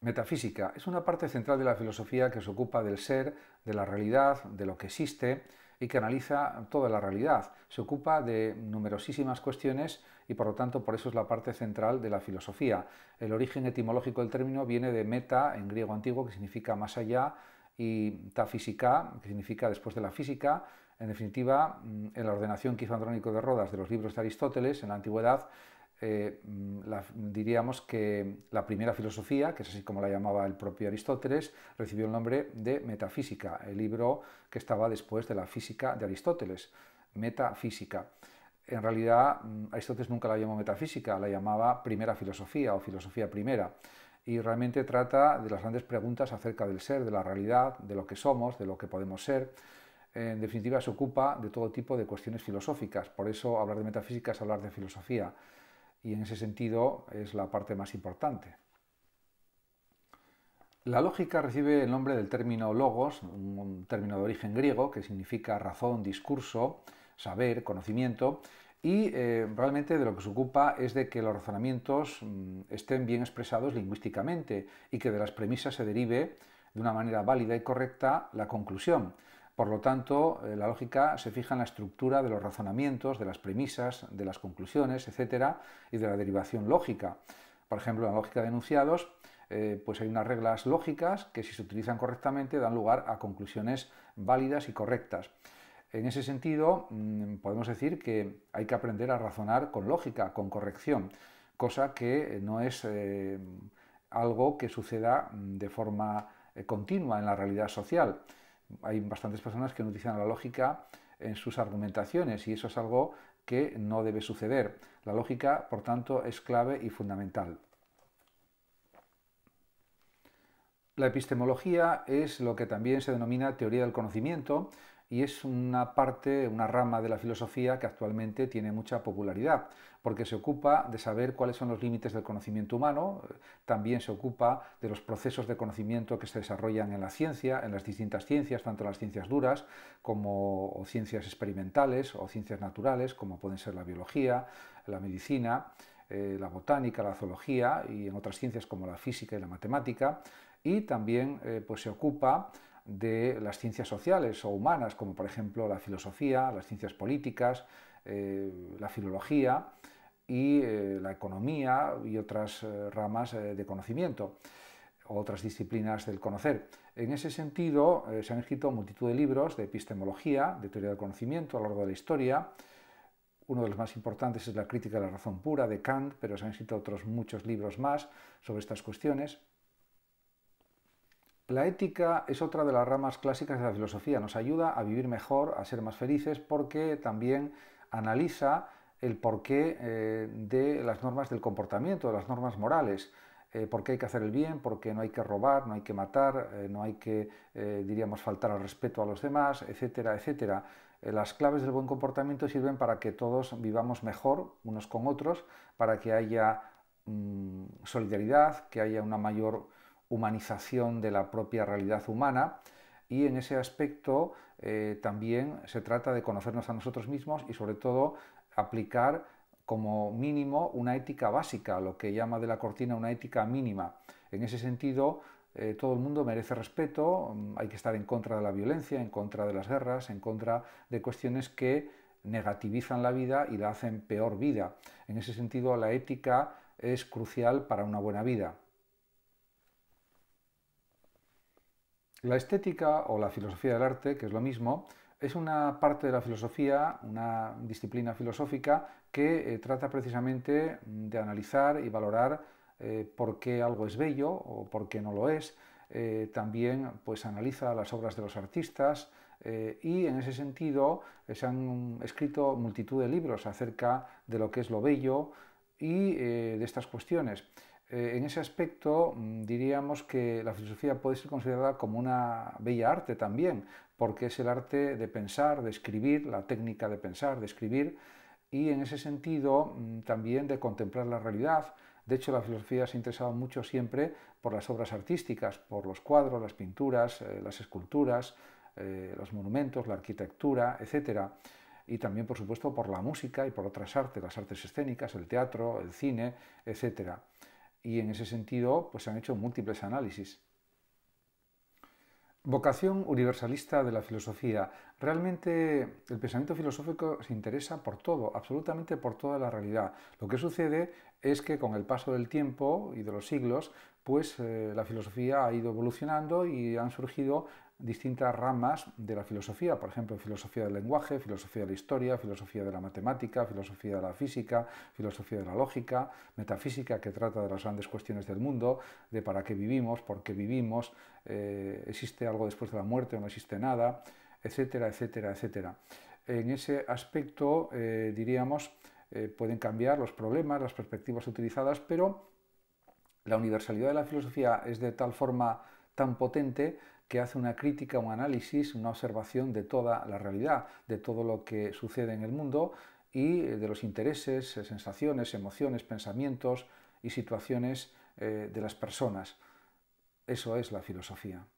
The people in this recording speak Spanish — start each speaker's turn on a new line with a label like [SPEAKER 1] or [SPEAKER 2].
[SPEAKER 1] Metafísica es una parte central de la filosofía que se ocupa del ser, de la realidad, de lo que existe y que analiza toda la realidad. Se ocupa de numerosísimas cuestiones y por lo tanto por eso es la parte central de la filosofía. El origen etimológico del término viene de meta en griego antiguo que significa más allá y ta física que significa después de la física. En definitiva, mm, en la ordenación quizá Andrónico de Rodas de los libros de Aristóteles en la antigüedad eh, mm, diríamos que la primera filosofía, que es así como la llamaba el propio Aristóteles, recibió el nombre de metafísica, el libro que estaba después de la física de Aristóteles, metafísica. En realidad, mm, Aristóteles nunca la llamó metafísica, la llamaba primera filosofía o filosofía primera. Y realmente trata de las grandes preguntas acerca del ser, de la realidad, de lo que somos, de lo que podemos ser en definitiva, se ocupa de todo tipo de cuestiones filosóficas. Por eso hablar de metafísica es hablar de filosofía y en ese sentido es la parte más importante. La lógica recibe el nombre del término logos, un término de origen griego que significa razón, discurso, saber, conocimiento, y eh, realmente de lo que se ocupa es de que los razonamientos mm, estén bien expresados lingüísticamente y que de las premisas se derive de una manera válida y correcta la conclusión. Por lo tanto, eh, la lógica se fija en la estructura de los razonamientos, de las premisas, de las conclusiones, etc., y de la derivación lógica. Por ejemplo, en la lógica de enunciados, eh, pues hay unas reglas lógicas que si se utilizan correctamente dan lugar a conclusiones válidas y correctas. En ese sentido, mm, podemos decir que hay que aprender a razonar con lógica, con corrección, cosa que eh, no es algo que suceda mm, de forma continua en la realidad social hay bastantes personas que no utilizan la lógica en sus argumentaciones y eso es algo que no debe suceder. La lógica, por tanto, es clave y fundamental. La epistemología es lo que también se denomina teoría del conocimiento, y es una parte, una rama de la filosofía que actualmente tiene mucha popularidad, porque se ocupa de saber cuáles son los límites del conocimiento humano, también se ocupa de los procesos de conocimiento que se desarrollan en la ciencia, en las distintas ciencias, tanto las ciencias duras como ciencias experimentales o ciencias naturales, como pueden ser la biología, la medicina, eh, la botánica, la zoología y en otras ciencias como la física y la matemática, y también eh, pues se ocupa de las ciencias sociales o humanas, como por ejemplo la filosofía, las ciencias políticas, eh, la filología y eh, la economía y otras eh, ramas de conocimiento, otras disciplinas del conocer. En ese sentido, se han escrito multitud de libros de epistemología, de teoría del conocimiento a lo largo de la historia. Uno de los más importantes es la crítica de la razón pura de Kant, pero se han escrito otros muchos libros más sobre estas cuestiones. La ética es otra de las ramas clásicas de la filosofía. Nos ayuda a vivir mejor, a ser más felices, porque también analiza el porqué eh, de las normas del comportamiento, de las normas morales. Eh, por qué hay que hacer el bien, por qué no hay que robar, no hay que matar, eh, no hay que, diríamos, faltar al respeto a los demás, etcétera, etcétera. las claves del buen comportamiento sirven para que todos vivamos mejor unos con otros, para que haya mm, solidaridad, que haya una mayor humanización de la propia realidad humana y en ese aspecto eh, también se trata de conocernos a nosotros mismos y sobre todo aplicar como mínimo una ética básica, lo que llama de la cortina una ética mínima. En ese sentido, eh, todo el mundo merece respeto, mm, hay que estar en contra de la violencia, en contra de las guerras, en contra de cuestiones que negativizan la vida y la hacen peor vida. En ese sentido, la ética es crucial para una buena vida. La estética o la filosofía del arte, que es lo mismo, es una parte de la filosofía, una disciplina filosófica que eh, trata precisamente de analizar y valorar eh, por qué algo es bello o por qué no lo es. Eh, también pues, analiza las obras de los artistas y en ese sentido se han escrito multitud de libros acerca de lo que es lo bello y de estas cuestiones. Eh, en ese aspecto mm, diríamos que la filosofía puede ser considerada como una bella arte también, porque es el arte de pensar, de escribir, la técnica de pensar, de escribir, y en ese sentido mm, también de contemplar la realidad. De hecho, la filosofía se ha interesado mucho siempre por las obras artísticas, por los cuadros, las pinturas, eh, las esculturas, eh, los monumentos, la arquitectura, etc. Y también, por supuesto, por la música y por otras artes, las artes escénicas, el teatro, el cine, etc y en ese sentido pues, han hecho múltiples análisis. Vocación universalista de la filosofía. Realmente el pensamiento filosófico se interesa por todo, absolutamente por toda la realidad. Lo que sucede es que con el paso del tiempo y de los siglos, pues eh, la filosofía ha ido evolucionando y han surgido distintas ramas de la filosofía, por ejemplo, filosofía del lenguaje, filosofía de la historia, filosofía de la matemática, filosofía de la física, filosofía de la lógica, metafísica que trata de las grandes cuestiones del mundo, de para qué vivimos, por qué vivimos, eh, existe algo después de la muerte o no existe nada, etcétera, etcétera, etcétera. En ese aspecto, eh, diríamos, eh, pueden cambiar los problemas, las perspectivas utilizadas, pero la universalidad de la filosofía es de tal forma tan potente que hace una crítica, un análisis, una observación de toda la realidad, de todo lo que sucede en el mundo y eh, de los intereses, eh, sensaciones, emociones, pensamientos y situaciones eh, de las personas. Eso es la filosofía.